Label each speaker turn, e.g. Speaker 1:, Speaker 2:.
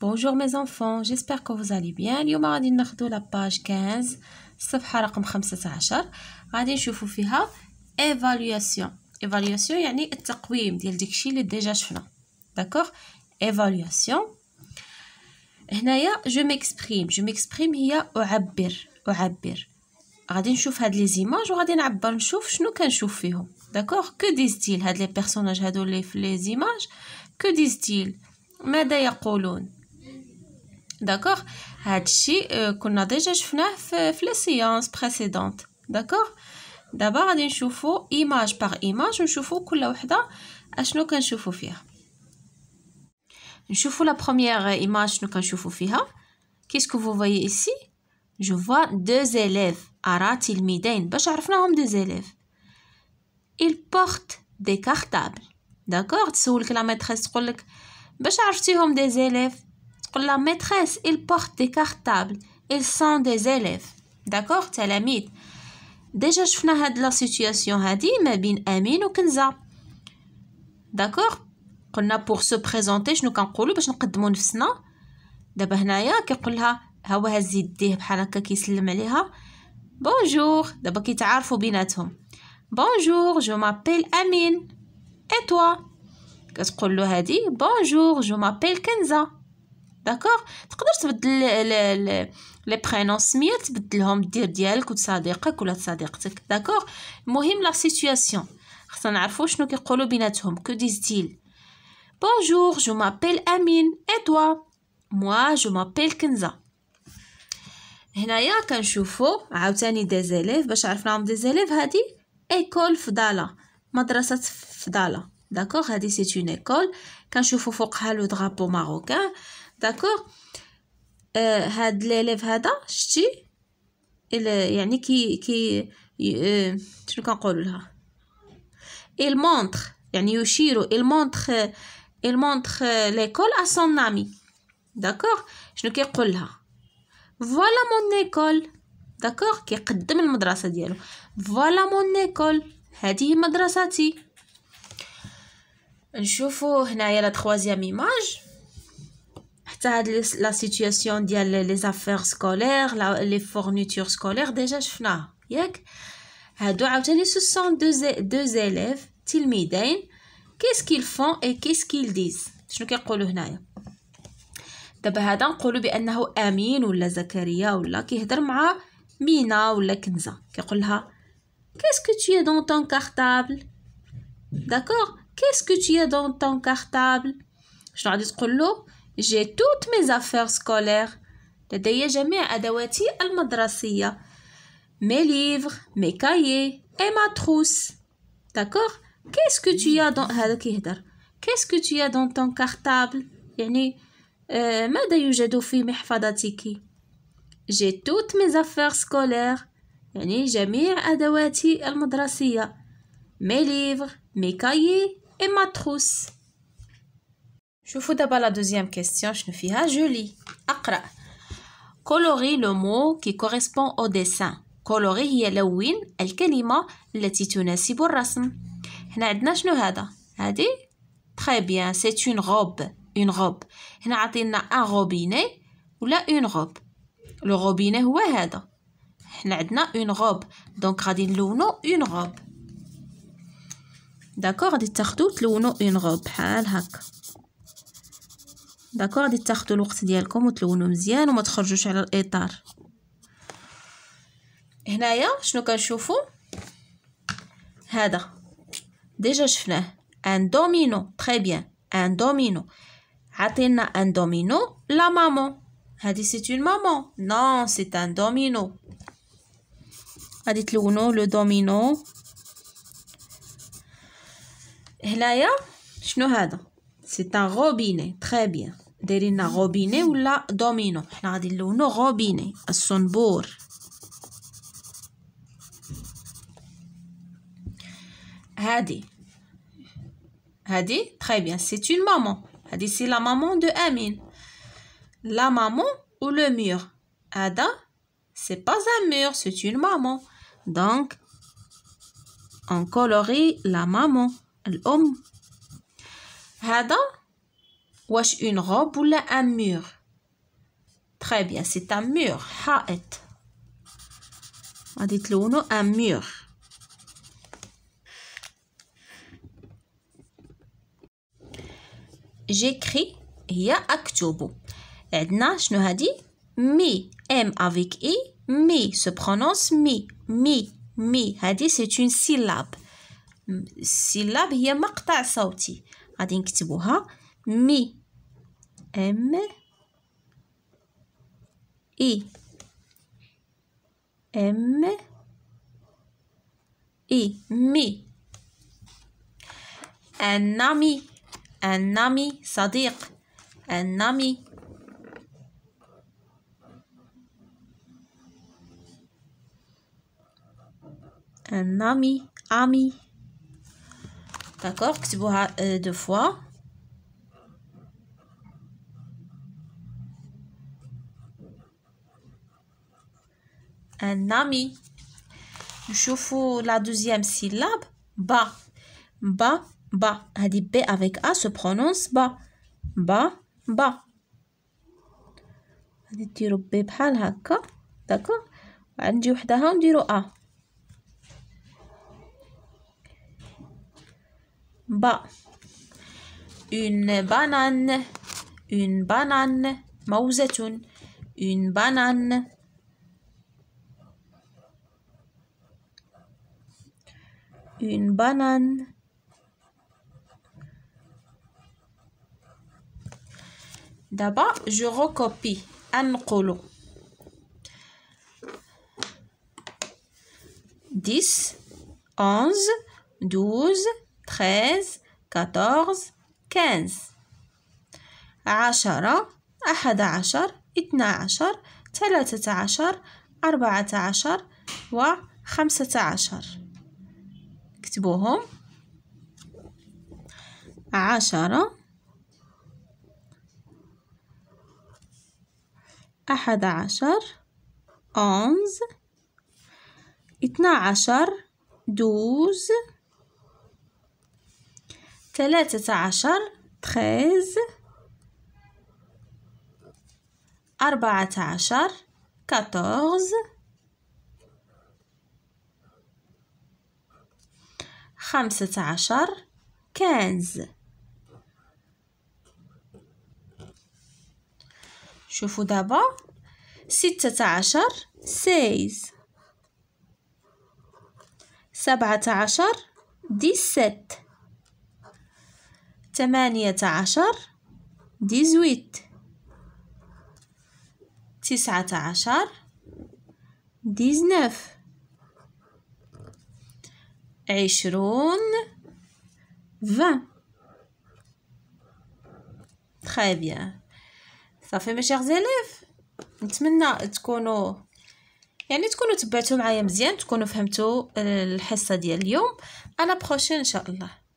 Speaker 1: بونجور مي زانفون جيسبر كو فوزالي بيان اليوم غادي ناخدو لاباج 15 الصفحه رقم 15 غادي نشوفو فيها ايفالواسيون ايفالواسيون يعني التقويم ديال داكشي اللي ديجا شفنا داكوغ ايفالواسيون هنايا جو ميكسبريم جو ميكسبريم هي اعبر اعبر غادي نشوف هاد لي زيماج وغادي نعبر نشوف شنو كنشوف فيهم داكوغ كو ديزتيل هاد لي بيرسوناج هادو لي في لي زيماج كو ديزتيل ماذا يقولون داكوغ هادشي كنا ديجا شفناه في في لي سيونس بريسيدونت داكوغ دابا غادي نشوفو ايماج باغ ايماج ونشوفو كل وحده اشنو كنشوفو فيها نشوفو لا بروميير ايماج شنو كنشوفو فيها كيسكو فو فوي ايسي جو فوا دو زيليف ارا تلميذين باش عرفناهم دو زيليف il porte des cartables d'accord تسولك لا ميتريس تقولك باش عرفتيهم دي زيليف تقول لا ميتريس il porte des cartables ils sont des élèves داكوغ تلاميذ ديجا شفنا هاد لا سيتوياسيون هادي ما بين امين وكنزه داكوغ قلنا بور سو بريزونتي شنو كنقولوا باش نقدموا نفسنا دابا هنايا كيقول لها ها هو هز يديه بحال هكا كيسلم عليها بونجور دابا كيتعارفوا بيناتهم بونجور جو مابيل امين اي توا كتقول له هادي بونجور جو مابيل كنزه داكوغ تقدر تبدل لي برينون سميه تبدلهم دير ديالك وتصديقك ولا صديقتك داكوغ المهم لا سيتوياسيون خصنا نعرفو شنو كيقولوا بيناتهم كو ديزتيل بونجور جو مابيل امين اي توا موا جو مابيل كنزه هنايا كنشوفو عاوتاني دي زيليف باش عرفناهم دي زيليف هادي ايكول فضاله مدرسه فضاله داكوغ هادي سي اون ايكول كنشوفو فوقها لو درابو ماروكان داكوغ آه هاد ليليف هذا شتي يعني كي كي آه شنو كنقولوا لها il montre يعني يشير il montre il montre ليكول أ سون نامي داكوغ شنو كيقول لها فوالا مون نيكول داكوغ كيقدم المدرسه ديالو فوالا مون نيكول هذه مدرستي نشوفو هنايا لا تخوازيام ايماج حتى هاد لا سيتوياسيون ديال لي زافير سكولير لي فورنيتور سكولير ديجا شفناه ياك هادو عاوتاني سو سون دو دو زيليف تلميذين كيس كيل فون اي كيس كيل ديز شنو كيقولوا هنايا دابا هذا نقولوا بانه امين ولا زكريا ولا كيهضر مع مينا ولا كنزه كيقول لها كيسكو كو تي دون طون كارطابل داكور كيس كو تي دون طون كارطابل شنو غادي تقول له j'ai toutes mes affaires scolaires لدي جميع أدواتي المدرسية mes livres, mes cahiers et ma trousse d'accord qu'est-ce que tu as dans هذا كيهضر qu'est-ce que tu as dans ton cartable يعني آه, ماذا يوجد في محفظتك j'ai toutes mes affaires scolaires يعني جميع أدواتي المدرسية mes livres, mes cahiers et ma trousse Je vous fais d'abord la deuxième question, je ne fais pas jolie. Accra. Colorie le mot qui correspond au dessin. Coloris, est le الكلمة le تناسب الرسم. هنا عندنا شنو Très bien, c'est une robe. Une robe. هنا un robinet ou la une robe. Le robinet هو هذا. Nous avons une robe. Donc غادي a une robe. D'accord, Nous تاخدو une robe. داكوغ غادي تاخدو الوقت ديالكم وتلونو مزيان وما تخرجوش على الاطار هنايا شنو كنشوفو هذا ديجا شفناه ان دومينو تري بيان ان دومينو عطينا ان دومينو لا مامون هادي سي اون مامون نو سي ان دومينو غادي تلونو لو دومينو هنايا شنو هذا سي ان روبيني تري بيان D'élina robinet ou la domino. L'adilouno robinet. Son bourre. Hadi. Hadi. Très bien. C'est une maman. Hadi. C'est la maman de Amin. La maman ou le mur. Hadi. C'est pas un mur. C'est une maman. Donc, on colorie la maman. L'homme. Hadi. Ou est-ce une robe ou un mur? Très bien, c'est un mur. Ha et. Adit ah, dire un mur. J'écris, il y a actobo. Adna, je mi, m avec i, mi se prononce mi, mi, mi. c'est une syllabe. Syllabe, il y a makta sauti. Adin, mi. M I M I mi un ami un ami un ami un ami ami d'accord que tu euh, deux fois un ami. je fou la deuxième syllabe. Ba. Ba. Ba. Adi B avec A se prononce ba. Ba. Ba. غادي ديرو بي بحال une داكوغ غنجي وحدها ونديرو A. ba une banane une banane موزة une banane une banane D'abord, je recopie Anqolo. 10, 11, 12, 13, 14, 15 عشرة أحد عشر اثنا عشر ثلاثة عشر أربعة عشر وخمسة عشر نكتبوهم عشرة أحد عشر أونز اثنا عشر دوز ثلاثة عشر تخيز أربعة عشر كاتورز خمسة عشر كنز شوفوا دابا ستة عشر سيز سبعة عشر ديسات ثمانية عشر ديزويت تسعة عشر ديزنف عشرون فان تخي بيان صافي ماشي غزاليف زيليف نتمنى تكونوا يعني تكونوا تبعتوا معايا مزيان تكونوا فهمتوا آه، الحصه ديال اليوم انا بروشين ان شاء الله